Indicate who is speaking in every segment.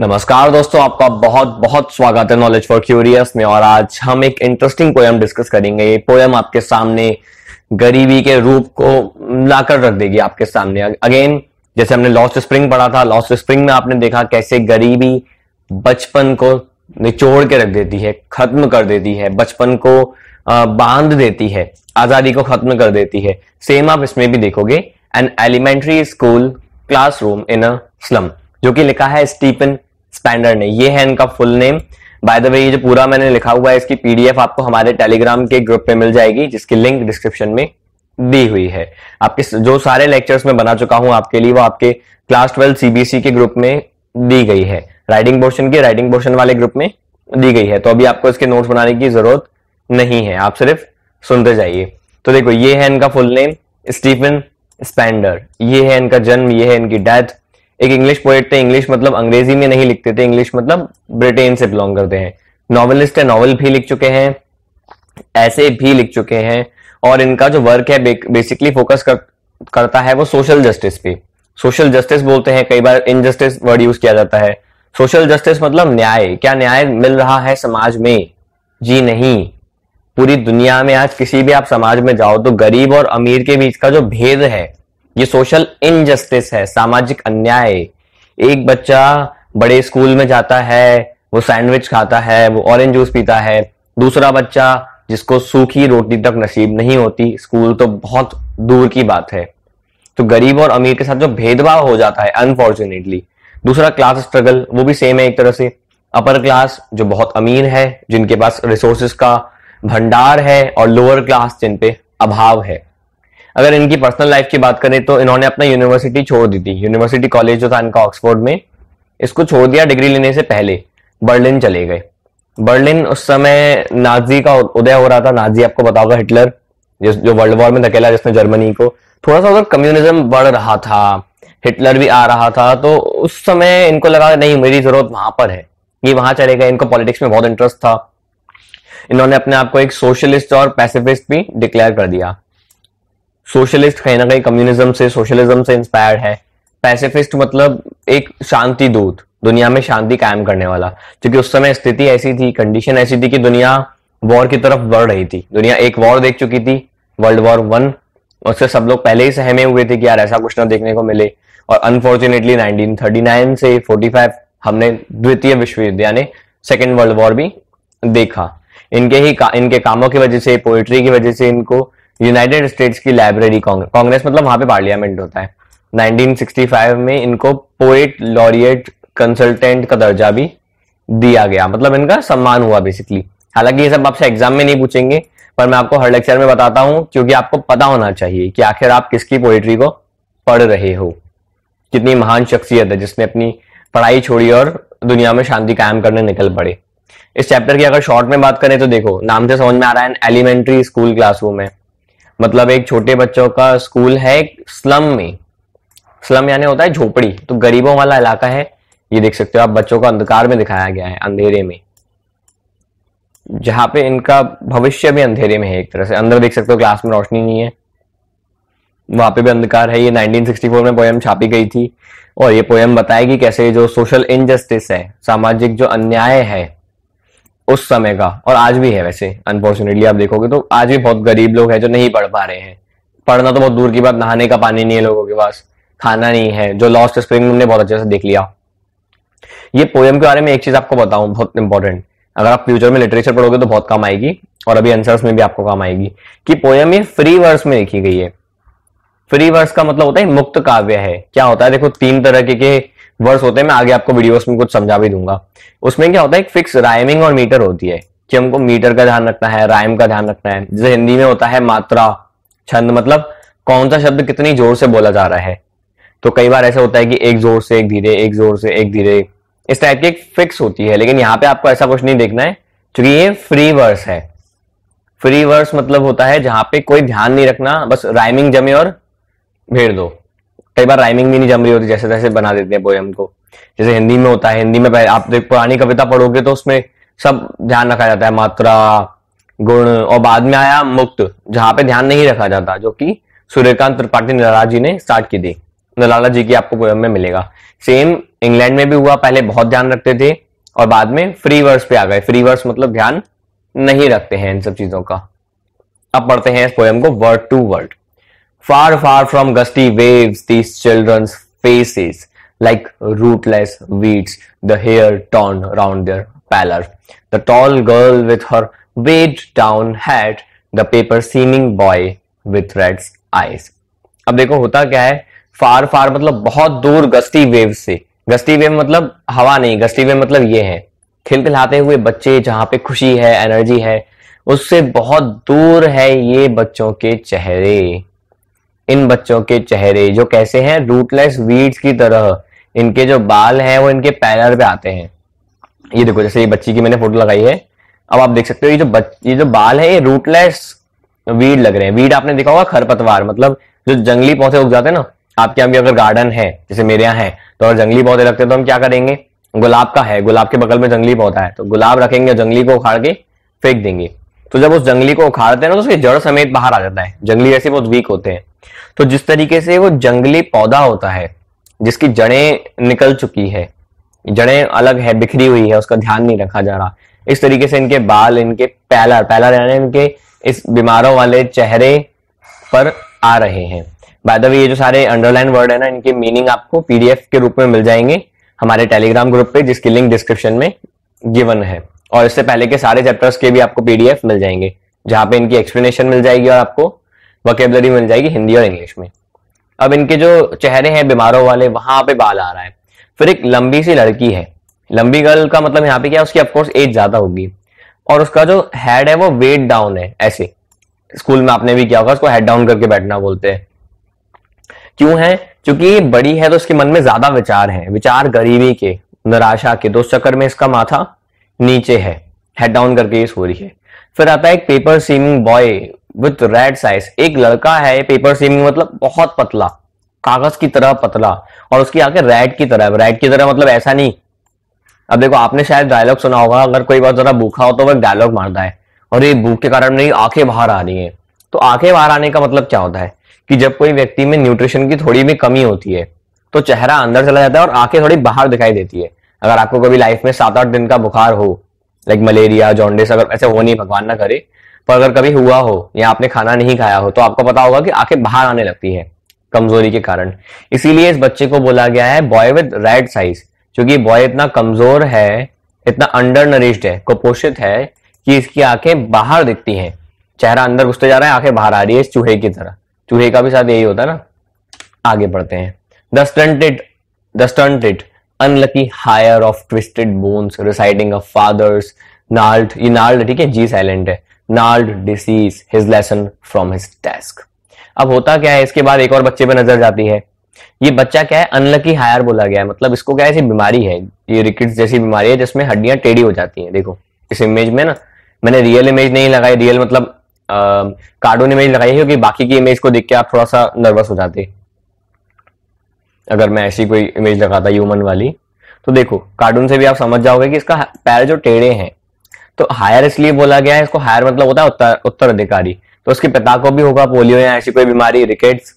Speaker 1: नमस्कार दोस्तों आपका बहुत बहुत स्वागत है नॉलेज फॉर क्यूरियस में और आज हम एक इंटरेस्टिंग पोयम डिस्कस करेंगे ये पोयम आपके सामने गरीबी के रूप को लाकर रख देगी आपके सामने अगेन जैसे हमने लॉस्ट स्प्रिंग पढ़ा था लॉस्ट स्प्रिंग में आपने देखा कैसे गरीबी बचपन को निचोड़ के रख देती है खत्म कर देती है बचपन को बांध देती है आजादी को खत्म कर देती है सेम आप इसमें भी देखोगे an elementary school classroom in a slum जो कि लिखा है स्टीफन स्पैंडर ने ये है इनका full name by the way ये जो पूरा मैंने लिखा हुआ है इसकी पीडीएफ आपको हमारे टेलीग्राम के ग्रुप पे मिल जाएगी जिसकी लिंक डिस्क्रिप्शन में दी हुई है आपके जो सारे लेक्चर्स में बना चुका हूं आपके लिए वो आपके क्लास ट्वेल्व सीबीसी के ग्रुप में दी गई है राइडिंग पोर्शन की राइडिंग पोर्शन वाले ग्रुप में दी गई है तो अभी आपको इसके नोट्स बनाने की जरूरत नहीं है आप सिर्फ सुनते जाइए तो देखो ये है इनका फुल नेम स्टीफन स्पैंडर ये है इनका जन्म ये है इनकी डेथ एक इंग्लिश पोएट थे इंग्लिश मतलब अंग्रेजी में नहीं लिखते थे इंग्लिश मतलब ब्रिटेन से बिलोंग करते हैं नॉवलिस्ट है नॉवल भी लिख चुके हैं ऐसे भी लिख चुके हैं और इनका जो वर्क है बेसिकली फोकस कर, करता है वो सोशल जस्टिस पे सोशल जस्टिस बोलते हैं कई बार इनजस्टिस वर्ड यूज किया जाता है सोशल जस्टिस मतलब न्याय क्या न्याय मिल रहा है समाज में जी नहीं पूरी दुनिया में आज किसी भी आप समाज में जाओ तो गरीब और अमीर के बीच का जो भेद है ये सोशल इनजस्टिस है सामाजिक अन्याय एक बच्चा बड़े स्कूल में जाता है वो सैंडविच खाता है वो ऑरेंज जूस पीता है दूसरा बच्चा जिसको सूखी रोटी तक नसीब नहीं होती स्कूल तो बहुत दूर की बात है तो गरीब और अमीर के साथ जो भेदभाव हो जाता है अनफॉर्चुनेटली दूसरा क्लास स्ट्रगल वो भी सेम है एक तरह से अपर क्लास जो बहुत अमीर है जिनके पास रिसोर्सेस का भंडार है और लोअर क्लास जिनपे अभाव है अगर इनकी पर्सनल लाइफ की बात करें तो इन्होंने अपना यूनिवर्सिटी छोड़ दी थी यूनिवर्सिटी कॉलेज जो था इनका ऑक्सफोर्ड में इसको छोड़ दिया डिग्री लेने से पहले बर्लिन चले गए बर्लिन उस समय नाजी का उदय हो रहा था नाजी आपको बता होगा हिटलर जिस जो वर्ल्ड वॉर में धकेला जिसने जर्मनी को थोड़ा सा उधर कम्युनिज्म बढ़ रहा था हिटलर भी आ रहा था तो उस समय इनको लगा नहीं मेरी जरूरत वहां पर है ये वहां चले गए इनको पॉलिटिक्स में बहुत इंटरेस्ट था इन्होंने अपने आप को एक सोशलिस्ट और पैसिफिस्ट भी डिक्लेयर कर दिया सोशलिस्ट कहीं ना कहीं कम्युनिज्म से सोशलिज्म से इंस्पायर्ड है पैसिफिस्ट मतलब एक शांति दूत दुनिया में शांति कायम करने वाला क्योंकि उस समय स्थिति ऐसी थी कंडीशन ऐसी थी कि दुनिया वॉर की तरफ बढ़ रही थी दुनिया एक वॉर देख चुकी थी वर्ल्ड वॉर वन उससे सब लोग पहले ही सहमे हुए थे कि यार ऐसा कुछ ना देखने को मिले और अनफॉर्चुनेटली 1939 से 45 हमने द्वितीय विश्व युद्ध यानी सेकेंड वर्ल्ड वॉर भी देखा इनके ही का, इनके कामों की वजह से पोएट्री की वजह से इनको यूनाइटेड स्टेट्स की लाइब्रेरी कांग्रेस कांग्रेस मतलब वहां पे पार्लियामेंट होता है 1965 में इनको पोएट लॉरिएट कंसल्टेंट का दर्जा भी दिया गया मतलब इनका सम्मान हुआ बेसिकली हालांकि ये सब आपसे एग्जाम में नहीं पूछेंगे पर मैं आपको हर लेक्चर में बताता हूँ क्योंकि आपको पता होना चाहिए कि आखिर आप किसकी पोएट्री को पढ़ रहे हो कितनी महान शख्सियत है जिसने अपनी पढ़ाई छोड़ी और दुनिया में शांति कायम करने निकल पड़े इस चैप्टर की अगर शॉर्ट में बात करें तो देखो नाम से समझ में आ रहा है एलिमेंट्री स्कूल क्लासरूम है मतलब एक छोटे बच्चों का स्कूल है स्लम में स्लम यानी होता है झोपड़ी तो गरीबों वाला इलाका है ये देख सकते हो आप बच्चों को अंधकार में दिखाया गया है अंधेरे में जहां पे इनका भविष्य भी अंधेरे में है एक तरह से अंदर देख सकते हो क्लास में रोशनी नहीं है वहां पे भी अंधकार है ये 1964 में पोयम छापी गई थी और ये पोयम बताएगी कैसे जो सोशल इनजस्टिस है सामाजिक जो अन्याय है उस समय का और आज भी है वैसे अनफॉर्चुनेटली आप देखोगे तो आज भी बहुत गरीब लोग हैं जो नहीं पढ़ पा रहे हैं पढ़ना तो बहुत दूर की बात नहाने का पानी नहीं है लोगों के पास खाना नहीं है जो लॉस्ट स्प्रिंग हमने बहुत अच्छे से देख लिया ये पोएम के बारे में एक चीज आपको बताऊं बहुत इंपॉर्टेंट अगर आप फ्यूचर में लिटरेचर पढ़ोगे तो बहुत काम आएगी और अभी आंसर्स में भी आपको काम आएगी कि पोएम ये फ्री वर्स में लिखी गई है फ्री वर्स का मतलब होता है मुक्त काव्य है क्या होता है देखो तीन तरह के, के वर्ड्स होते हैं मैं आगे आपको वीडियोस में कुछ समझा भी दूंगा उसमें क्या होता है एक फिक्स राइमिंग और मीटर होती है कि हमको मीटर का ध्यान रखना है राइम का ध्यान रखना है जैसे हिंदी में होता है मात्रा छंद मतलब कौन सा शब्द कितनी जोर से बोला जा रहा है तो कई बार ऐसा होता है कि एक जोर से एक धीरे एक जोर से एक धीरे इस टाइप की एक फिक्स होती है लेकिन यहाँ पे आपको ऐसा कुछ नहीं देखना है क्योंकि ये फ्री वर्स है फ्री वर्स मतलब होता है जहां पे कोई ध्यान नहीं रखना बस राइमिंग जमे और भेड़ दो कई बार राइमिंग भी नहीं जम रही होती जैसे तैसे बना देते हैं पोएम को जैसे हिंदी में होता है हिंदी में आप देख पुरानी कविता पढ़ोगे तो उसमें सब ध्यान रखा जाता है मात्रा गुण और बाद में आया मुक्त जहां पे ध्यान नहीं रखा जाता जो कि सूर्यकांत त्रिपाठी निराला जी ने स्टार्ट की थी निराला जी की आपको पोएम में मिलेगा सेम इंग्लैंड में भी हुआ पहले बहुत ध्यान रखते थे और बाद में फ्री वर्स पे आ गए फ्री वर्स मतलब ध्यान नहीं रखते हैं इन सब चीजों का अब पढ़ते हैं इस पोएम को word to word Far, far from gusty waves, these children's faces, like rootless weeds, the hair torn round their pallor. The tall girl with her weighed down hat, the paper seeming boy with red eyes. अब देखो होता क्या है फार फार मतलब बहुत दूर गस्ती wave से गस्ती वेव मतलब हवा नहीं गस्ती वेव मतलब ये है खिलखिलाते हुए बच्चे जहाँ पे खुशी है एनर्जी है उससे बहुत दूर है ये बच्चों के चेहरे इन बच्चों के चेहरे जो कैसे हैं रूटलेस वीड्स की तरह इनके जो बाल हैं वो इनके पैनर पे आते हैं ये देखो जैसे ये बच्ची की मैंने फोटो लगाई है अब आप देख सकते हो ये जो बच, ये जो बाल है ये रूटलेस वीड लग रहे हैं वीड आपने देखा होगा खरपतवार मतलब जो जंगली पौधे उग जाते हैं ना आपके यहाँ भी अगर गार्डन है जैसे मेरे यहाँ है तो अगर जंगली पौधे रखते हैं तो हम क्या करेंगे गुलाब का है गुलाब के बगल में जंगली पौधा है तो गुलाब रखेंगे जंगली को उखाड़ के फेंक देंगे तो जब उस जंगली को उखाड़ते हैं ना तो उसकी जड़ समेत बाहर आ जाता है जंगली ऐसे बहुत वीक होते हैं तो जिस तरीके से वो जंगली पौधा होता है जिसकी जड़ें निकल चुकी है जड़ें अलग है बिखरी हुई है उसका ध्यान नहीं रखा जा रहा इस तरीके से इनके बाल इनके पैलर पैलर यानी इनके इस बीमारों वाले चेहरे पर आ रहे हैं बाय द वे ये जो सारे अंडरलाइन वर्ड है ना इनके मीनिंग आपको पीडीएफ के रूप में मिल जाएंगे हमारे टेलीग्राम ग्रुप पे जिसकी लिंक डिस्क्रिप्शन में गिवन है और इससे पहले के सारे चैप्टर्स के भी आपको पीडीएफ मिल जाएंगे जहां पे इनकी एक्सप्लेनेशन मिल जाएगी और आपको वकेबलरी मिल जाएगी हिंदी और इंग्लिश में अब इनके जो चेहरे हैं बीमारों वाले वहां पे बाल आ रहा है फिर एक लंबी सी लड़की है लंबी गर्ल का मतलब यहाँ पे क्या उसकी ऑफकोर्स एज ज्यादा होगी और उसका जो हेड है वो वेट डाउन है ऐसे स्कूल में आपने भी क्या होगा उसको हेड डाउन करके बैठना बोलते हैं क्यों है क्योंकि ये बड़ी है तो उसके मन में ज्यादा विचार है विचार गरीबी के निराशा के दो तो चक्कर में इसका माथा नीचे है हेड डाउन करके ये सो रही है फिर आता है एक paper seeming boy with rat's eyes एक लड़का है पेपर सीमिंग मतलब बहुत पतला कागज की तरह पतला और उसकी आंखें रेड की तरह रेड की तरह मतलब ऐसा नहीं अब देखो आपने शायद डायलॉग सुना होगा अगर कोई बार जरा भूखा हो तो वह डायलॉग मारता है और ये भूख के कारण नहीं आंखें बाहर आ रही है तो आंखें बाहर आने का मतलब क्या होता है कि जब कोई व्यक्ति में न्यूट्रिशन की थोड़ी भी कमी होती है तो चेहरा अंदर चला जाता है और आंखें थोड़ी बाहर दिखाई देती है अगर आपको कभी लाइफ में सात आठ दिन का बुखार हो लाइक मलेरिया जॉन्डिस अगर ऐसे हो नहीं भगवान ना करे पर अगर कभी हुआ हो या आपने खाना नहीं खाया हो तो आपको पता होगा कि आंखें बाहर आने लगती है कमजोरी के कारण इसीलिए इस बच्चे को बोला गया है बॉय विद रेड साइज क्योंकि बॉय इतना कमजोर है इतना अंडर नरिश्ड है कुपोषित है कि इसकी आंखें बाहर दिखती हैं चेहरा अंदर घुसते जा रहा है आंखें बाहर आ रही है इस चूहे की तरह चूहे का भी साथ यही होता है ना आगे बढ़ते हैं the stunted the stunted unlucky heir of twisted bones reciting of father's gnarled ये नाल्ड ठीक है जी साइलेंट है gnarled disease his lesson from his desk अब होता क्या है इसके बाद एक और बच्चे पे नजर जाती है ये बच्चा क्या है अनलकी हायर बोला गया है मतलब इसको क्या ऐसी बीमारी है ये रिकेट्स जैसी बीमारी है जिसमें हड्डियां टेढ़ी हो जाती हैं देखो इस इमेज में ना मैंने रियल इमेज नहीं लगाई रियल मतलब कार्डून इमेज लगाई है क्योंकि बाकी की इमेज को देख के आप थोड़ा सा नर्वस हो जाते हैं अगर मैं ऐसी कोई इमेज लगाता ह्यूमन वाली तो देखो कार्टून से भी आप समझ जाओगे कि इसका पैर जो टेढ़े हैं तो हायर इसलिए बोला गया है इसको हायर मतलब होता है उत्तर अधिकारी तो उसके पिता को भी होगा पोलियो या ऐसी कोई बीमारी रिकेट्स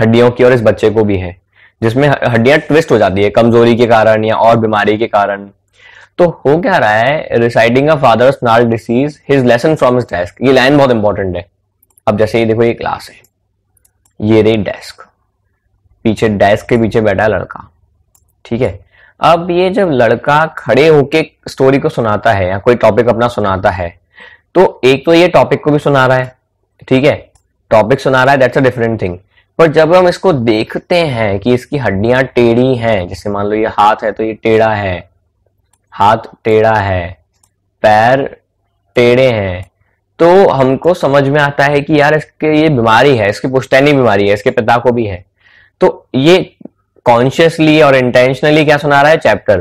Speaker 1: हड्डियों की और इस बच्चे को भी है जिसमें हड्डियां ट्विस्ट हो जाती है कमजोरी के कारण या और बीमारी के कारण तो हो क्या रहा है reciting of father's gnarled disease his lesson from his desk ये लाइन बहुत इंपॉर्टेंट है अब जैसे ये देखो ये क्लास है ये रे डेस्क पीछे डेस्क के पीछे बैठा है लड़का ठीक है अब ये जब लड़का खड़े होके स्टोरी को सुनाता है या कोई टॉपिक अपना सुनाता है तो एक तो ये टॉपिक को भी सुना रहा है ठीक है टॉपिक सुना रहा है दैट्स अ डिफरेंट थिंग पर जब हम इसको देखते हैं कि इसकी हड्डियां टेढ़ी हैं जैसे मान लो ये हाथ है तो ये टेढ़ा है हाथ टेढ़ा है पैर टेढ़े हैं तो हमको समझ में आता है कि यार इसके ये बीमारी है इसकी पुश्तैनी बीमारी है इसके पिता को भी है तो ये कॉन्शियसली और इंटेंशनली क्या सुना रहा है चैप्टर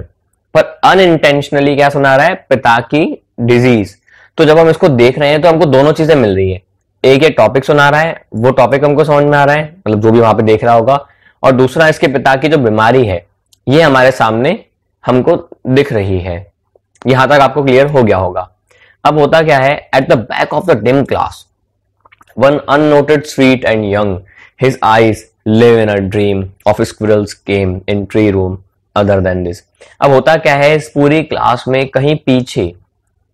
Speaker 1: पर अनइंटेंशनली क्या सुना रहा है पिता की डिजीज तो जब हम इसको देख रहे हैं तो हमको दोनों चीजें मिल रही है एक ये टॉपिक सुना रहा है वो टॉपिक हमको समझ में आ रहा है मतलब जो भी वहां पे देख रहा होगा और दूसरा इसके पिता की जो बीमारी है ये हमारे सामने हमको दिख रही है यहां तक आपको क्लियर हो गया होगा अब होता क्या है at the back of the dim class one unnoted sweet and young his eyes live in a dream of squirrel's game in tree room other than this अब होता क्या है इस पूरी क्लास में कहीं पीछे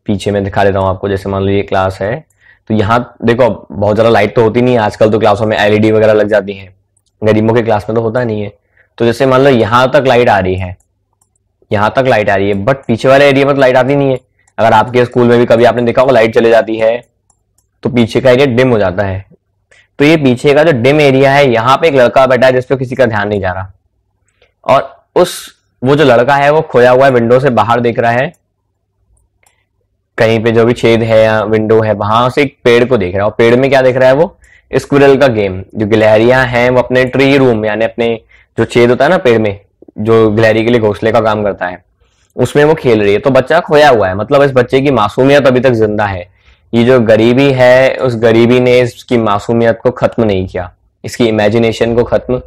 Speaker 1: पीछे मैं दिखा देता हूँ आपको जैसे मान लो ये क्लास है तो यहाँ देखो बहुत ज़्यादा लाइट तो होती नहीं है आजकल तो क्लासों में एलईडी वगैरह लग जाती है गरीबों के क्लास में तो होता नहीं है तो जैसे मान लो यहाँ तक लाइट आ रही है यहाँ तक लाइट आ रही है बट पीछे वाले एरिया में तो लाइट आती नहीं है अगर आपके स्कूल में भी कभी आपने देखा होगा लाइट चले जाती है तो पीछे का एरिया डिम हो जाता है तो ये पीछे का जो डिम एरिया है यहाँ पे एक लड़का बैठा है जिसपे किसी का ध्यान नहीं जा रहा और उस वो जो लड़का है वो खोया हुआ है विंडो से बाहर देख रहा है कहीं पे जो भी छेद है या विंडो है वहां से एक पेड़ को देख रहा है और पेड़ में क्या देख रहा है वो स्क्विरल का गेम जो गिलहरिया है वो अपने ट्री रूम यानी अपने जो छेद होता है ना पेड़ में जो गिलहरी के लिए घोसले का काम करता है उसमें वो खेल रही है तो बच्चा खोया हुआ है मतलब इस बच्चे की मासूमियत अभी तक जिंदा है ये जो गरीबी है उस गरीबी ने इसकी मासूमियत को खत्म नहीं किया इसकी इमेजिनेशन को खत्म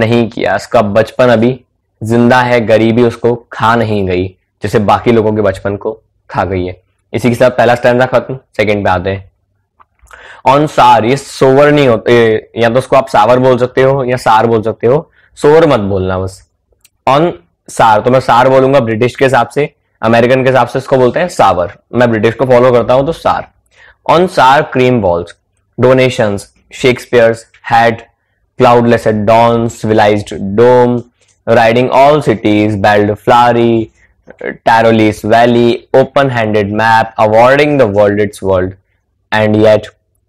Speaker 1: नहीं किया इसका बचपन अभी जिंदा है गरीबी उसको खा नहीं गई जैसे बाकी लोगों के बचपन को खा गई है इसी के साथ पहला स्टैंड खत्म सेकेंड पे आते हैं ऑन सार ये सोवर नहीं होते या तो उसको आप सावर बोल सकते हो या सार बोल सकते हो सोवर मत बोलना बस ऑन सार तो मैं सार बोलूंगा ब्रिटिश के हिसाब से अमेरिकन के हिसाब से इसको बोलते हैं सावर मैं ब्रिटिश को फॉलो करता हूं तो सार on sour cream balls, donations, Shakespeare's hat, cloudless at dawn, civilized dome, riding all cities, Baldeflari, Tyrolese Valley, open-handed map, awarding the world its world. And yet,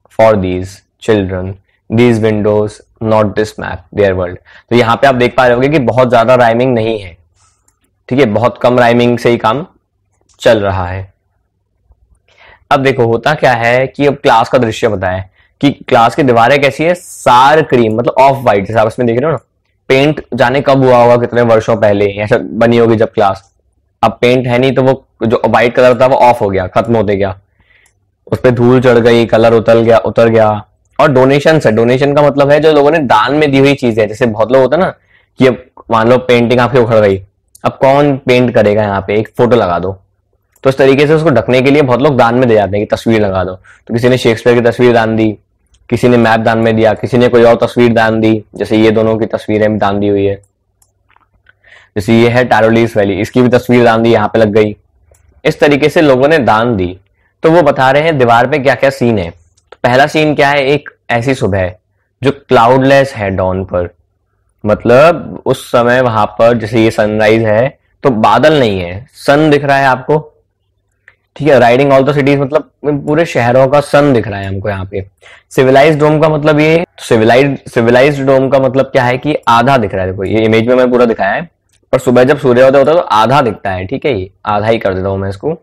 Speaker 1: for these children, these windows, not this map, their world. तो यहाँ पे आप देख पा रहे होगे कि बहुत ज़्यादा राइमिंग नहीं है ठीक है बहुत कम राइमिंग से ही काम चल रहा है अब देखो होता क्या है कि अब क्लास का दृश्य बताएं कि क्लास की दीवारें कैसी है सार क्रीम मतलब ऑफ वाइट जैसे आप इसमें देख रहे हो ना पेंट जाने कब हुआ होगा कितने वर्षों पहले ऐसा बनी होगी जब क्लास अब पेंट है नहीं तो वो जो व्हाइट कलर था वो ऑफ हो गया खत्म होते गया उस पर धूल चढ़ गई कलर उतर गया उतर गया और डोनेशन है डोनेशन का मतलब है जो लोगों ने दान में दी हुई चीज है जैसे बहुत लोग होता ना कि अब मान लो पेंटिंग आपकी उखड़ गई अब कौन पेंट करेगा यहाँ पे एक फोटो लगा दो तो इस तरीके से उसको ढकने के लिए बहुत लोग दान में दे जाते हैं कि तस्वीर लगा दो तो किसी ने शेक्सपियर की तस्वीर दान दी किसी ने मैप दान में दिया किसी ने कोई और तस्वीर दान दी जैसे ये दोनों की तस्वीरें दान दी हुई है जैसे ये है टारोलिस वैली इसकी भी तस्वीर दान दी यहाँ पे लग गई इस तरीके से लोगों ने दान दी तो वो बता रहे हैं दीवार पे क्या क्या सीन है तो पहला सीन क्या है एक ऐसी सुबह जो क्लाउडलेस है डॉन पर मतलब उस समय वहां पर जैसे ये सनराइज है तो बादल नहीं है सन दिख रहा है आपको ठीक है राइडिंग ऑल द सिटीज मतलब पूरे शहरों का सन दिख रहा है हमको यहाँ पे सिविलाइज डोम का मतलब ये सिविलाइज सिविलाइज डोम का मतलब क्या है कि आधा दिख रहा है देखो ये इमेज में मैं पूरा दिखाया है पर सुबह जब सूर्योदय होता है तो आधा दिखता है ठीक है ये आधा ही कर देता हूँ मैं इसको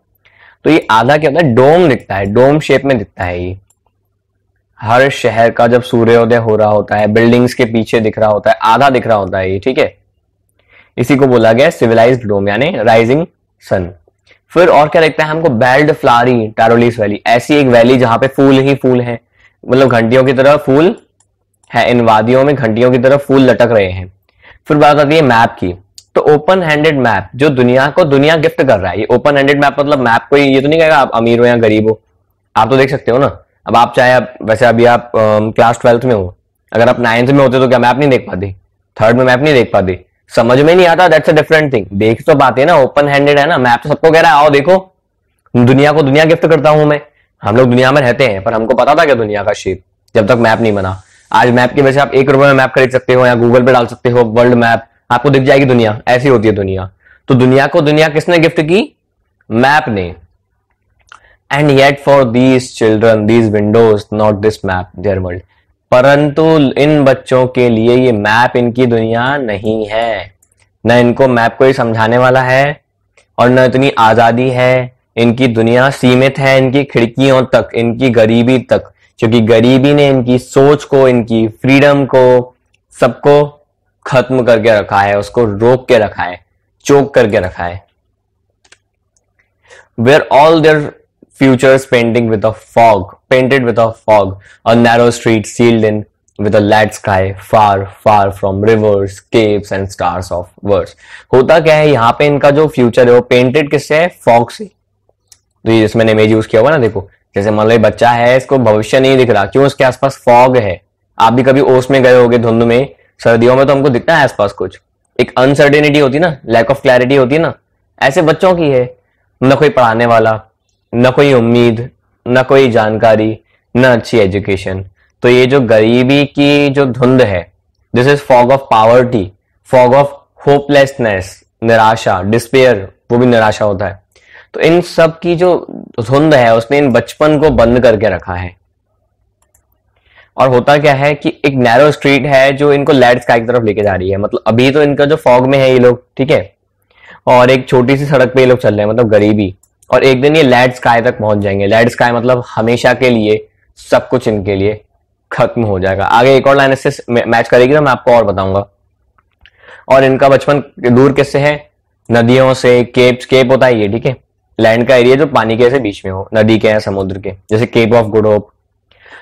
Speaker 1: तो ये आधा क्या होता है डोम दिखता है डोम शेप में दिखता है ये हर शहर का जब सूर्योदय हो रहा होता है बिल्डिंग्स के पीछे दिख रहा होता है आधा दिख रहा होता है ये ठीक है इसी को बोला गया सिविलाइज्ड डोम यानी राइजिंग सन फिर और क्या देखते हैं हमको बेल्ड फ्लारी टारोलिस वैली ऐसी एक वैली जहां पे फूल ही फूल है मतलब घंटियों की तरह फूल है इन वादियों में घंटियों की तरह फूल लटक रहे हैं फिर बात आती है मैप की तो ओपन हैंडेड मैप जो दुनिया को दुनिया गिफ्ट कर रहा है ये ओपन हैंडेड मैप मतलब मैप कोई ये तो नहीं कहेगा आप अमीर हो या गरीब हो आप तो देख सकते हो ना अब आप चाहे आप वैसे अभी आप क्लास ट्वेल्थ में हो अगर आप नाइन्थ में होते तो क्या मैप नहीं देख पाते थर्ड में मैप नहीं देख पाते समझ में नहीं आता दैट्स अ डिफरेंट थिंग देख तो पाते है ना ओपन हैंडेड है ना मैं आप तो सबको कह रहा है आओ देखो दुनिया को दुनिया गिफ्ट करता हूं मैं हम लोग दुनिया में रहते हैं पर हमको पता था क्या दुनिया का शेप जब तक मैप नहीं बना आज मैप की वजह से आप एक रुपए में मैप खरीद सकते हो या गूगल पे डाल सकते हो वर्ल्ड मैप आपको दिख जाएगी दुनिया ऐसी होती है दुनिया तो दुनिया को दुनिया किसने गिफ्ट की मैप ने and yet for these children these windows not this map their world परंतु इन बच्चों के लिए ये मैप इनकी दुनिया नहीं है न इनको मैप कोई समझाने वाला है और न इतनी आज़ादी है इनकी दुनिया सीमित है इनकी खिड़कियों तक इनकी गरीबी तक क्योंकि गरीबी ने इनकी सोच को इनकी फ्रीडम को सबको खत्म करके रखा है उसको रोक के रखा है चोक करके रखा है where all their futures painting with a fog, painted with a fog, a narrow street sealed in with a light sky far far from rivers caves and stars of words होता क्या है यहाँ पे इनका जो फ्यूचर है वो painted किससे है फॉग से तो ये मैंने इमेज यूज किया हुआ ना देखो जैसे मान लो बच्चा है इसको भविष्य नहीं दिख रहा क्यों उसके आसपास फॉग है आप भी कभी ओस में गए होगे धुंध में सर्दियों में तो हमको दिखता है आसपास कुछ एक अनसर्टेनिटी होती है ना लैक ऑफ क्लैरिटी होती है ना ऐसे बच्चों की है ना कोई पढ़ाने वाला न कोई उम्मीद न कोई जानकारी न अच्छी एजुकेशन तो ये जो गरीबी की जो धुंध है this is fog of poverty fog of hopelessness निराशा डिस्पेयर वो भी निराशा होता है तो इन सब की जो धुंध है उसने इन बचपन को बंद करके रखा है और होता क्या है कि एक नैरो स्ट्रीट है जो इनको लैड स्काई की तरफ लेके जा रही है मतलब अभी तो इनका जो फॉग में है ये लोग ठीक है और एक छोटी सी सड़क पे ये लोग चल रहे हैं मतलब गरीबी और एक दिन ये लैड स्काई तक पहुंच जाएंगे लैड स्काई मतलब हमेशा के लिए सब कुछ इनके लिए खत्म हो जाएगा आगे एक और लाइन इससे मैच करेगी तो मैं आपको और बताऊंगा और इनका बचपन दूर किससे है नदियों से केप केप होता है ये ठीक है लैंड का एरिया जो पानी के ऐसे बीच में हो नदी के या समुद्र के जैसे केप ऑफ गुड होप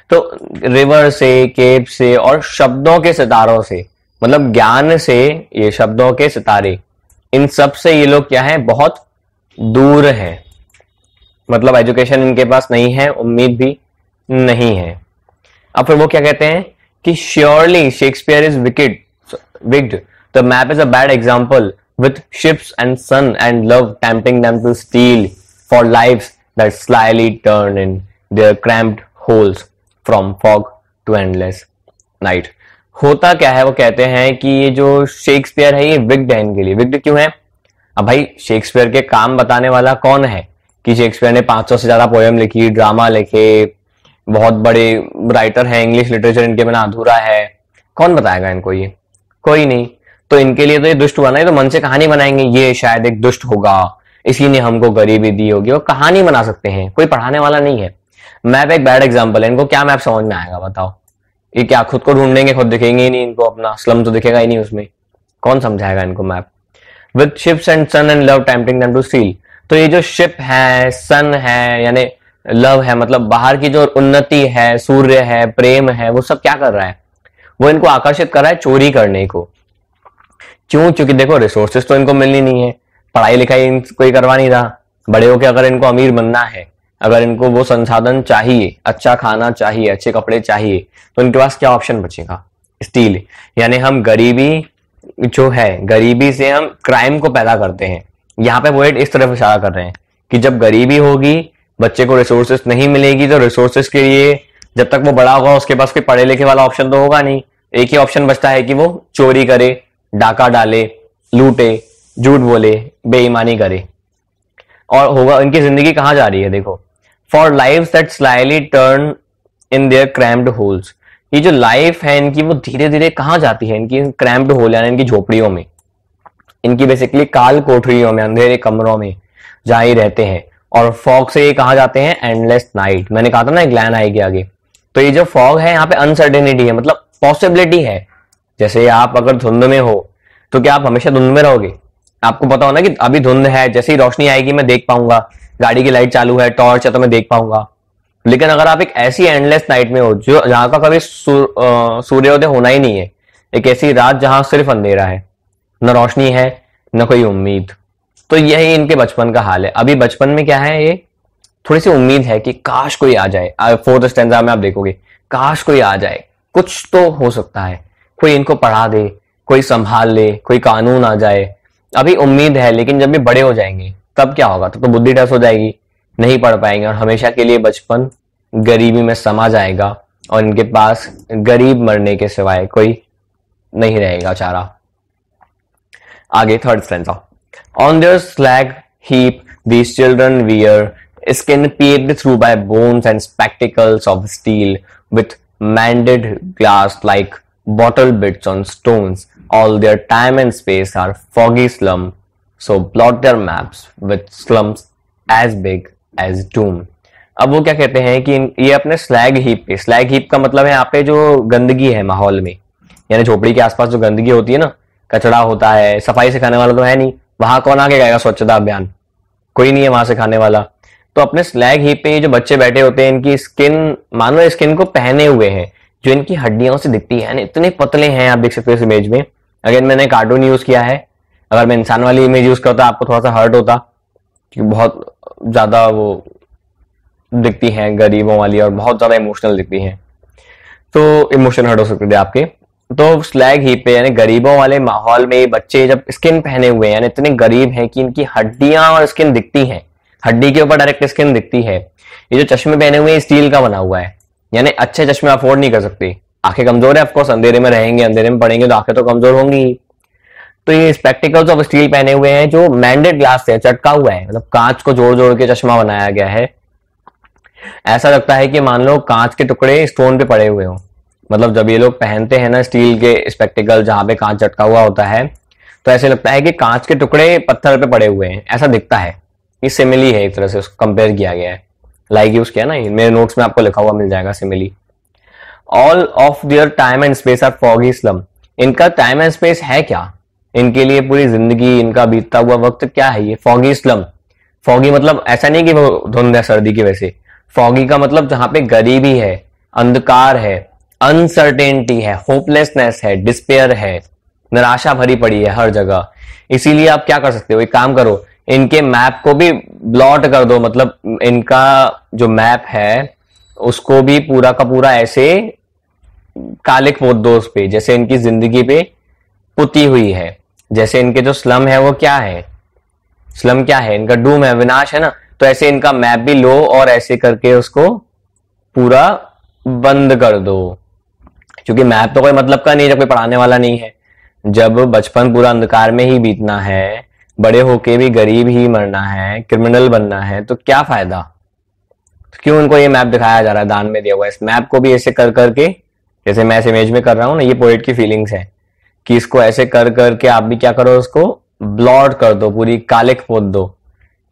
Speaker 1: तो रिवर से केप से और शब्दों के सितारों से मतलब ज्ञान से ये शब्दों के सितारे इन सब से ये लोग क्या है बहुत दूर है मतलब एजुकेशन इनके पास नहीं है उम्मीद भी नहीं है अब फिर वो क्या कहते हैं कि surely Shakespeare is wicked wicked the map is a bad example with ships and sun and love tempting them to steal for life that slyly turn in their cramped holes from fog to endless night होता क्या है वो कहते हैं कि ये जो Shakespeare है ये विग्ड है इनके लिए विग्ड क्यों है अब भाई शेक्सपियर के काम बताने वाला कौन है कि शेक्सपियर ने 500 से ज्यादा पोएम लिखी ड्रामा लिखे बहुत बड़े राइटर हैं इंग्लिश लिटरेचर इनके बिना अधूरा है कौन बताएगा इनको ये कोई नहीं तो इनके लिए तो ये दुष्ट हुआ ना ये तो मन से कहानी बनाएंगे ये शायद एक दुष्ट होगा इसी ने हमको गरीबी दी होगी वो कहानी बना सकते हैं कोई पढ़ाने वाला नहीं है मैप तो एक बैड एग्जाम्पल है इनको क्या मैप समझ में आएगा बताओ ये क्या खुद को ढूंढेंगे खुद दिखेंगे ही नहीं इनको अपना स्लम तो दिखेगा ही नहीं उसमें कौन समझाएगा इनको map with ships and sun and love tempting to steal तो ये जो शिप है सन है यानी लव है मतलब बाहर की जो उन्नति है सूर्य है प्रेम है वो सब क्या कर रहा है वो इनको आकर्षित कर रहा है चोरी करने को क्यों क्योंकि देखो रिसोर्सेस तो इनको मिलनी नहीं है पढ़ाई लिखाई इनको करवा नहीं रहा बड़े होकर अगर इनको अमीर बनना है अगर इनको वो संसाधन चाहिए अच्छा खाना चाहिए अच्छे कपड़े चाहिए तो इनके पास क्या ऑप्शन बचेगा स्टील यानी हम गरीबी जो है गरीबी से हम क्राइम को पैदा करते हैं यहाँ पे एड इस तरफ इशारा कर रहे हैं कि जब गरीबी होगी बच्चे को रिसोर्सेस नहीं मिलेगी तो रिसोर्सेस के लिए जब तक वो बड़ा होगा उसके पास कोई पढ़े लिखे वाला ऑप्शन तो होगा नहीं एक ही ऑप्शन बचता है कि वो चोरी करे डाका डाले लूटे झूठ बोले बेईमानी करे और होगा उनकी जिंदगी कहाँ जा रही है देखो for life that slyly turn in their cramped holes ये जो लाइफ है इनकी वो धीरे धीरे कहाँ जाती है इनकी क्रैम्प्ड होल यानी इनकी झोपड़ियों में इनकी बेसिकली काल कोठरियों में अंधेरे कमरों में जहाँ ही रहते हैं और फॉग से ये कहा जाते हैं एंडलेस नाइट मैंने कहा था ना ग्लैन आएगी आगे तो ये जो फॉग है यहाँ पे अनसर्टेनिटी है मतलब पॉसिबिलिटी है जैसे आप अगर धुंध में हो तो क्या आप हमेशा धुंध में रहोगे आपको पता होना कि अभी धुंध है जैसे ही रोशनी आएगी मैं देख पाऊंगा गाड़ी की लाइट चालू है टॉर्च है तो मैं देख पाऊंगा लेकिन अगर आप एक ऐसी एंडलेस नाइट में हो जो जहां का कभी सूर्योदय होना ही नहीं है एक ऐसी रात जहां सिर्फ अंधेरा है न रोशनी है न कोई उम्मीद तो यही इनके बचपन का हाल है अभी बचपन में क्या है ये थोड़ी सी उम्मीद है कि काश कोई आ जाए फोर्थ स्टैंडर्ड में आप देखोगे काश कोई आ जाए कुछ तो हो सकता है कोई इनको पढ़ा दे कोई संभाल ले कोई कानून आ जाए अभी उम्मीद है लेकिन जब भी बड़े हो जाएंगे तब क्या होगा तब तो बुद्धि टस हो जाएगी नहीं पढ़ पाएंगे और हमेशा के लिए बचपन गरीबी में समा जाएगा और इनके पास गरीब मरने के सिवाय कोई नहीं रहेगा चारा आगे third stanza on their slag heap these children wear skin peeped through by bones and spectacles of steel with mended glass like bottle bits on stones all their time and space are foggy slum so blot their maps with slums as big as doom अब वो क्या कहते हैं कि ये अपने slag heap पे slag heap का मतलब है यहाँ पे जो गंदगी है माहौल में यानी झोपड़ी के आसपास जो गंदगी होती है ना कचड़ा होता है सफाई सिखाने वाला तो है नहीं वहां कौन आके गएगा स्वच्छता अभियान कोई नहीं है वहां सिखाने वाला तो अपने स्लैग ही पे जो बच्चे बैठे होते हैं इनकी स्किन मानो स्किन को पहने हुए हैं जो इनकी हड्डियों से दिखती है इतने पतले हैं आप देख सकते हो इस इमेज में अगेन मैंने कार्टून यूज किया है अगर मैं इंसान वाली इमेज यूज करता आपको थोड़ा सा हर्ट होता क्योंकि बहुत ज्यादा वो दिखती हैं गरीबों वाली और बहुत ज्यादा इमोशनल दिखती हैं तो इमोशन हर्ट हो सकते थे आपके तो स्लैग ही पे यानी गरीबों वाले माहौल में बच्चे जब स्किन पहने हुए हैं यानी इतने गरीब हैं कि इनकी हड्डियां और स्किन दिखती हैं हड्डी के ऊपर डायरेक्ट स्किन दिखती है ये जो चश्मे पहने हुए हैं स्टील का बना हुआ है यानी अच्छे चश्मे अफोर्ड नहीं कर सकती आंखें कमजोर है ऑफकोर्स अंधेरे में रहेंगे अंधेरे में पड़ेंगे तो आंखें तो कमजोर होंगी तो ये स्पेक्टिकल्स ऑफ स्टील पहने हुए हैं जो मैंडेड ग्लास से चटका हुआ है मतलब कांच को जोड़ जोड़ के चश्मा बनाया गया है ऐसा लगता है कि मान लो कांच के टुकड़े स्टोन पे पड़े हुए हों मतलब जब ये लोग पहनते हैं ना स्टील के स्पेक्टिकल जहां पे कांच चटका हुआ होता है तो ऐसे लगता है कि कांच के टुकड़े पत्थर पे पड़े हुए हैं ऐसा दिखता है ये सिमिली है एक तरह से उसको कंपेयर किया गया है लाइक यूज किया ना मेरे नोट्स में आपको लिखा हुआ मिल जाएगा simile all of their time and space are foggy slum इनका टाइम एंड स्पेस है क्या इनके लिए पूरी जिंदगी इनका बीतता हुआ वक्त क्या है ये फॉगी स्लम फॉगी मतलब ऐसा नहीं कि वो धुंध है सर्दी की वजह से फॉगी का मतलब जहां पे गरीबी है अंधकार है अनसर्टेनिटी है होपलेसनेस है डिस्पेयर है निराशा भरी पड़ी है हर जगह इसीलिए आप क्या कर सकते हो एक काम करो इनके मैप को भी ब्लॉट कर दो मतलब इनका जो मैप है उसको भी पूरा का पूरा ऐसे कालिक पोत दो उस पे जैसे इनकी जिंदगी पे पुती हुई है जैसे इनके जो स्लम है वो क्या है स्लम क्या है इनका डूम है विनाश है ना तो ऐसे इनका मैप भी लो और ऐसे करके उसको पूरा बंद कर दो क्योंकि मैप तो कोई मतलब का नहीं जब कोई पढ़ाने वाला नहीं है जब बचपन पूरा अंधकार में ही बीतना है बड़े होके भी गरीब ही मरना है क्रिमिनल बनना है तो क्या फायदा तो क्यों उनको ये मैप दिखाया जा रहा है दान में दिया हुआ है इस मैप को भी ऐसे कर करके जैसे मैं इस इमेज में कर रहा हूँ ना ये पोइट की फीलिंग्स है कि इसको ऐसे कर करके आप भी क्या करो उसको ब्लॉड कर दो पूरी कालिक पोत दो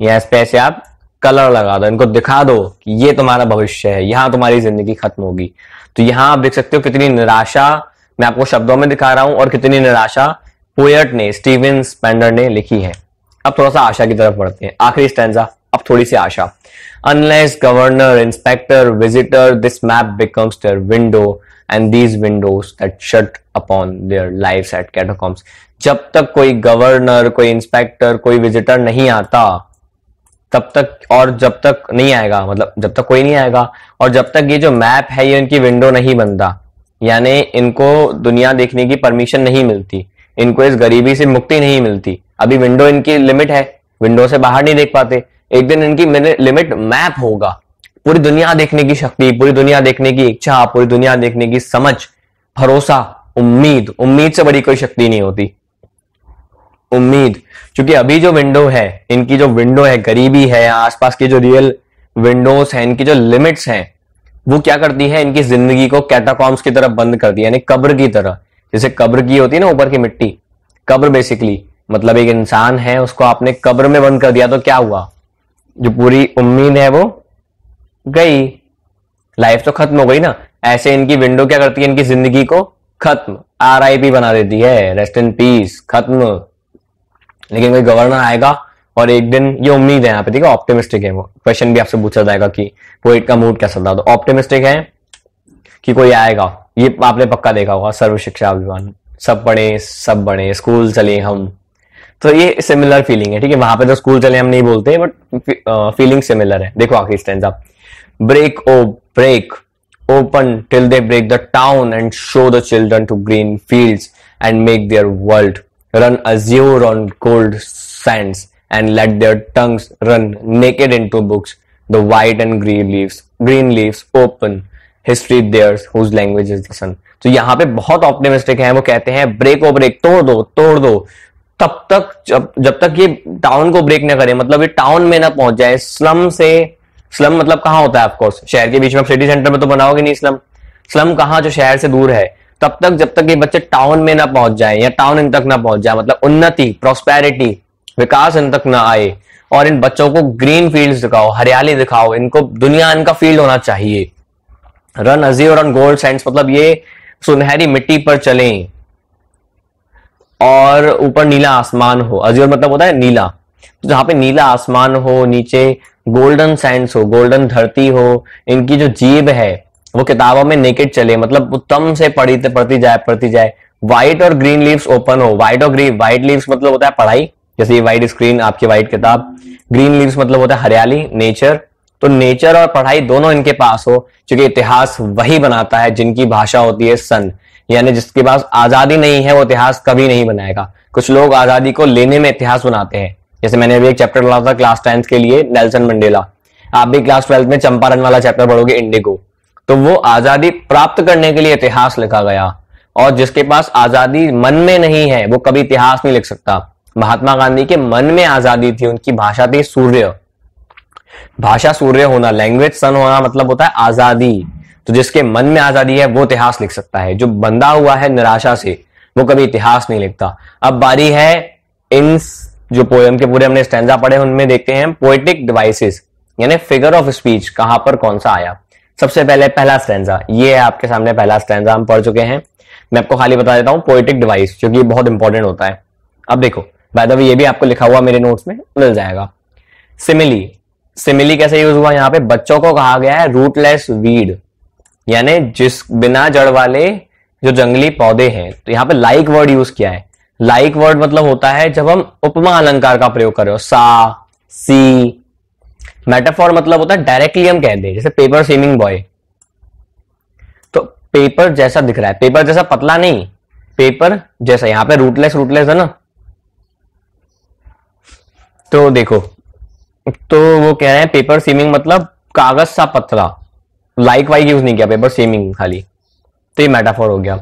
Speaker 1: या इस पे ऐसे आप कलर लगा दो इनको दिखा दो कि ये तुम्हारा भविष्य है यहां तुम्हारी जिंदगी खत्म होगी तो यहां आप देख सकते हो कितनी निराशा मैं आपको शब्दों में दिखा रहा हूं और कितनी निराशा पोएट ने स्टीवन स्पेंडर ने लिखी है अब थोड़ा सा आशा की तरफ बढ़ते हैं आखिरी स्टैंडा अब थोड़ी सी आशा unless governor inspector visitor this map becomes their window and these windows that shut upon their life at catacombs जब तक कोई गवर्नर कोई इंस्पेक्टर कोई विजिटर नहीं आता तब तक और जब तक नहीं आएगा मतलब जब तक कोई नहीं आएगा और जब तक ये जो मैप है ये इनकी विंडो नहीं बनता यानी इनको दुनिया देखने की परमिशन नहीं मिलती इनको इस गरीबी से मुक्ति नहीं मिलती अभी विंडो इनकी लिमिट है विंडो से बाहर नहीं देख पाते एक दिन इनकी लिमिट मैप होगा पूरी दुनिया देखने की शक्ति पूरी दुनिया देखने की इच्छा पूरी दुनिया देखने की समझ भरोसा उम्मीद उम्मीद से बड़ी कोई शक्ति नहीं होती उम्मीद क्योंकि अभी जो विंडो है इनकी जो विंडो है गरीबी है आसपास की जो रियल विंडोज है इनकी जो लिमिट्स हैं वो क्या करती है इनकी जिंदगी को कैटाकॉम्स की तरफ बंद कर दी यानी कब्र की तरह जैसे कब्र की होती है ना ऊपर की मिट्टी कब्र बेसिकली मतलब एक इंसान है उसको आपने कब्र में बंद कर दिया तो क्या हुआ जो पूरी उम्मीद है वो गई लाइफ तो खत्म हो गई ना ऐसे इनकी विंडो क्या करती है इनकी जिंदगी को खत्म आर आई पी बना देती है रेस्ट इन पीस खत्म लेकिन कोई गवर्नर आएगा और एक दिन ये उम्मीद है यहाँ पे देखिए ऑप्टिमिस्टिक है वो क्वेश्चन भी आपसे पूछा जाएगा कि पोइट का मूड कैसा था तो ऑप्टिमिस्टिक है कि कोई आएगा ये आपने पक्का देखा होगा सर्व शिक्षा अभियान सब पढ़े सब बढ़े स्कूल चले हम तो ये सिमिलर फीलिंग है ठीक है वहां पे तो स्कूल चले हम नहीं बोलते बट फीलिंग सिमिलर है देखो आखिर stanza break O break open till they break the town and show the children to green field and make their world run azure on cold sands and let their tongues run naked into books, the white and green leaves, green leaves open, history theirs whose language is the sun तो यहाँ पे बहुत optimistic है वो कहते हैं break O break तोड़ दो तोड़ दो तब तक जब जब तक ये टाउन को ब्रेक ना करे मतलब ये टाउन में ना पहुंच जाए स्लम से स्लम मतलब कहाँ होता है ऑफकोर्स शहर के बीच में सिटी सेंटर में तो बनाओगे नहीं स्लम स्लम कहाँ जो शहर से दूर है तब तक जब तक ये बच्चे टाउन में ना पहुंच जाए या टाउन इन तक ना पहुंच जाए मतलब उन्नति प्रोस्पेरिटी विकास इन तक ना आए और इन बच्चों को ग्रीन फील्ड दिखाओ हरियाली दिखाओ इनको दुनिया इनका फील्ड होना चाहिए run azure run gold sands मतलब ये सुनहरी मिट्टी पर चले और ऊपर नीला आसमान हो अजीर मतलब होता है नीला तो जहां पे नीला आसमान हो नीचे गोल्डन सैंड्स हो गोल्डन धरती हो इनकी जो जीव है वो किताबों में नेकेट चले मतलब उत्तम से पढ़ी पढ़ती जाए पढ़ती जाए व्हाइट और ग्रीन लीव्स ओपन हो व्हाइट और ग्रीन व्हाइट लीव्स मतलब होता है पढ़ाई जैसे ये व्हाइट स्क्रीन आपकी व्हाइट किताब ग्रीन लीव्स मतलब होता है हरियाली नेचर तो नेचर और पढ़ाई दोनों इनके पास हो क्योंकि इतिहास वही बनाता है जिनकी भाषा होती है सन यानी जिसके पास आजादी नहीं है वो इतिहास कभी नहीं बनाएगा कुछ लोग आजादी को लेने में इतिहास बनाते हैं जैसे मैंने अभी एक चैप्टर पढ़ा था क्लास टेंथ के लिए नेल्सन मंडेला आप भी क्लास ट्वेल्थ में चंपारण वाला चैप्टर पढ़ोगे इंडिगो तो वो आजादी प्राप्त करने के लिए इतिहास लिखा गया और जिसके पास आजादी मन में नहीं है वो कभी इतिहास नहीं लिख सकता महात्मा गांधी के मन में आजादी थी उनकी भाषा थी सूर्य भाषा सूर्य होना लैंग्वेज सन होना मतलब होता है आजादी तो जिसके मन में आजादी है वो इतिहास लिख सकता है जो बंदा हुआ है निराशा से वो कभी इतिहास नहीं लिखता अब बारी है इन जो पोएम के पूरे हमने स्टैंडा पढ़े उनमें देखते हैं पोएटिक डिवाइसेस यानी फिगर ऑफ स्पीच कहां पर कौन सा आया सबसे पहले पहला स्टेंजा ये है आपके सामने पहला स्टेंजा हम पढ़ चुके हैं मैं आपको खाली बता देता हूँ पोइटिक डिवाइस जो कि बहुत इंपॉर्टेंट होता है अब देखो बाय द वे ये भी आपको लिखा हुआ मेरे नोट्स में मिल जाएगा सिमिली सिमिली कैसे यूज हुआ यहाँ पे बच्चों को कहा गया है रूटलेस वीड यानी जिस बिना जड़ वाले जो जंगली पौधे हैं तो यहाँ पे लाइक वर्ड यूज किया है लाइक वर्ड मतलब होता है जब हम उपमा अलंकार का प्रयोग कर रहे हो सा सी मेटाफॉर मतलब होता है डायरेक्टली हम कह दें जैसे पेपर स्विमिंग बॉय तो पेपर जैसा दिख रहा है पेपर जैसा पतला नहीं पेपर जैसा यहां पे रूटलेस रूटलेस है ना तो देखो तो वो कह रहे हैं पेपर स्विमिंग मतलब कागज सा पतला लाइक वाइक यूज नहीं किया पेपर स्विमिंग खाली तो ये मेटाफॉर हो गया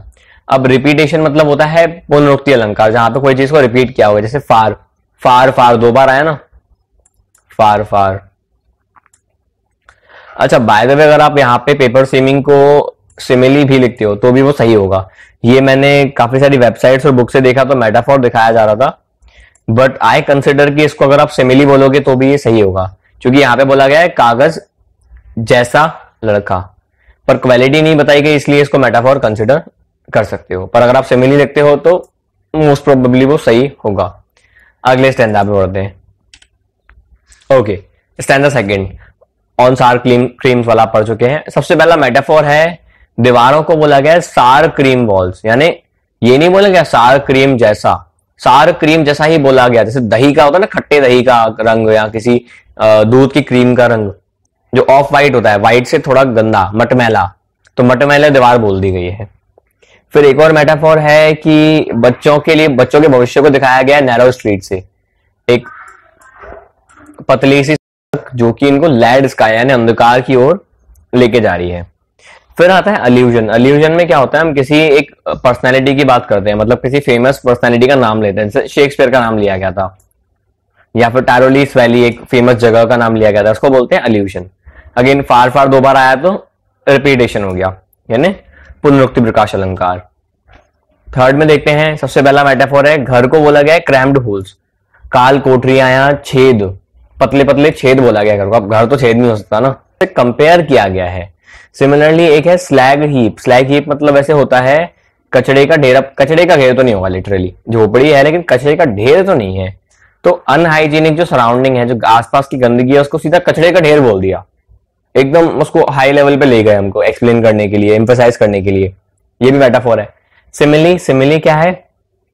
Speaker 1: अब रिपीटेशन मतलब होता है पुनरोक्ति अलंकार जहां पे कोई चीज को रिपीट किया हुआ जैसे फार फार फार दो बार आया ना फार फार अच्छा बाय द वे अगर आप यहाँ पे पेपर स्विमिंग को सिमिली भी लिखते हो तो भी वो सही होगा ये मैंने काफी सारी वेबसाइट्स और बुक से देखा तो मेटाफॉर दिखाया जा रहा था बट आई कंसिडर कि इसको अगर आप सिमिली बोलोगे तो भी ये सही होगा क्योंकि यहाँ पे बोला गया है कागज जैसा लड़का पर क्वालिटी नहीं बताई गई इसलिए इसको मेटाफॉर कंसिडर कर सकते हो पर अगर आप सिमिली लिखते हो तो मोस्ट प्रोबेबली वो सही होगा अगले स्टैंड पे बढ़ते हैं okay stanza second on sour cream cream वाला पढ़ चुके हैं सबसे पहला मेटाफोर है दीवारों को बोला गया सार क्रीम वॉल्स यानी ये नहीं बोला गया सार क्रीम जैसा सार क्रीम जैसा ही बोला गया जैसे दही का होता है ना खट्टे दही का रंग या किसी दूध की क्रीम का रंग जो ऑफ वाइट होता है वाइट से थोड़ा गंदा मटमैला तो मटमैला दीवार बोल दी गई है फिर एक और मेटाफोर है कि बच्चों के लिए बच्चों के भविष्य को दिखाया गया नैरो स्ट्रीट से एक पतली सी जो कि इनको लैड स्काई यानी अंधकार की ओर लेके जा रही है फिर आता है अल्यूजन अल्यूजन में क्या होता है हम किसी एक पर्सनैलिटी की बात करते हैं मतलब किसी फेमस पर्सनैलिटी का नाम लेते हैं जैसे शेक्सपियर का नाम लिया गया था या फिर टैरोलीस वैली एक फेमस जगह का नाम लिया गया था उसको बोलते हैं अल्यूशन अगेन फार फार दो बार आया तो रिपीटेशन हो गया यानी पुनरुक्ति प्रकाश अलंकार थर्ड में देखते हैं सबसे पहला मेटाफोर है घर को बोला गया है क्रैम्ड होल्स काल कोटरिया छेद पतले पतले छेद बोला गया घर को अब घर तो छेद नहीं हो सकता ना कंपेयर किया गया है सिमिलरली एक है स्लैग हीप स्लैग हीप मतलब ऐसे होता है कचड़े का ढेर कचड़े का घेर तो नहीं होगा लिटरली झोपड़ी है लेकिन कचड़े का ढेर तो नहीं है तो अनहाइजीनिक जो सराउंडिंग है जो आसपास की गंदगी है उसको सीधा कचड़े का ढेर बोल दिया एकदम उसको हाई लेवल पे ले गए हमको एक्सप्लेन करने के लिए एम्फोसाइज करने के लिए ये भी मेटाफोर है सिमिली सिमिली क्या है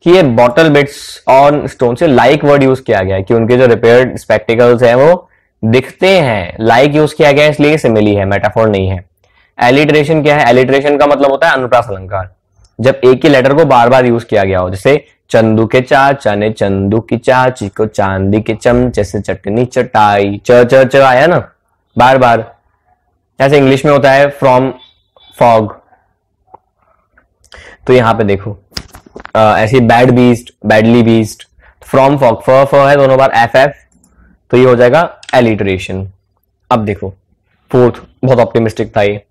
Speaker 1: कि ये बॉटल बिट्स ऑन स्टोन से लाइक वर्ड यूज किया गया है कि उनके जो रिपेयर स्पेक्टिकल्स हैं वो दिखते हैं लाइक यूज किया गया है इसलिए सिमिली है मेटाफोर नहीं है एलिट्रेशन क्या है एलिट्रेशन का मतलब होता है अनुप्रास अलंकार जब एक ही लेटर को बार बार यूज किया गया हो जैसे चंदू के चा चने चंदू की चा चीको चांदी के चम जैसे चटनी चटाई च च च आया ना बार बार ऐसे इंग्लिश में होता है फ्रॉम फॉग तो यहां पे देखो ऐसे bad beast badly beast from fog फ फ है दोनों बार एफ एफ तो ये हो जाएगा एलिटरेशन अब देखो फोर्थ बहुत ऑप्टिमिस्टिक था ये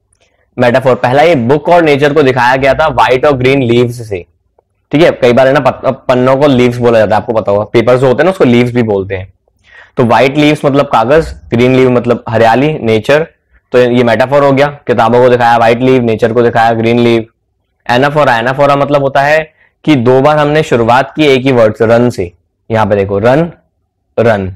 Speaker 1: मेटाफोर पहला ये बुक और नेचर को दिखाया गया था व्हाइट और ग्रीन लीव्स से ठीक है कई बार है ना पन्नों को लीव्स बोला जाता है आपको पता होगा पेपर जो होते हैं ना उसको लीव्स भी बोलते हैं तो व्हाइट लीव्स मतलब कागज ग्रीन लीव मतलब हरियाली नेचर तो ये मेटाफोर हो गया किताबों को दिखाया व्हाइट लीव नेचर को दिखाया ग्रीन लीव एनाफोरा एनाफोरा मतलब होता है कि दो बार हमने शुरुआत की एक ही वर्ड से रन से यहां पे देखो रन रन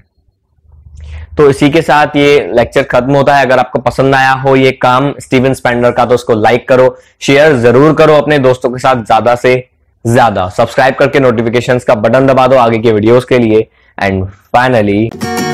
Speaker 1: तो इसी के साथ ये लेक्चर खत्म होता है अगर आपको पसंद आया हो ये काम स्टीवन स्पेंडर का तो उसको लाइक करो शेयर जरूर करो अपने दोस्तों के साथ ज्यादा से ज्यादा सब्सक्राइब करके नोटिफिकेशंस का बटन दबा दो आगे के वीडियोस के लिए एंड फाइनली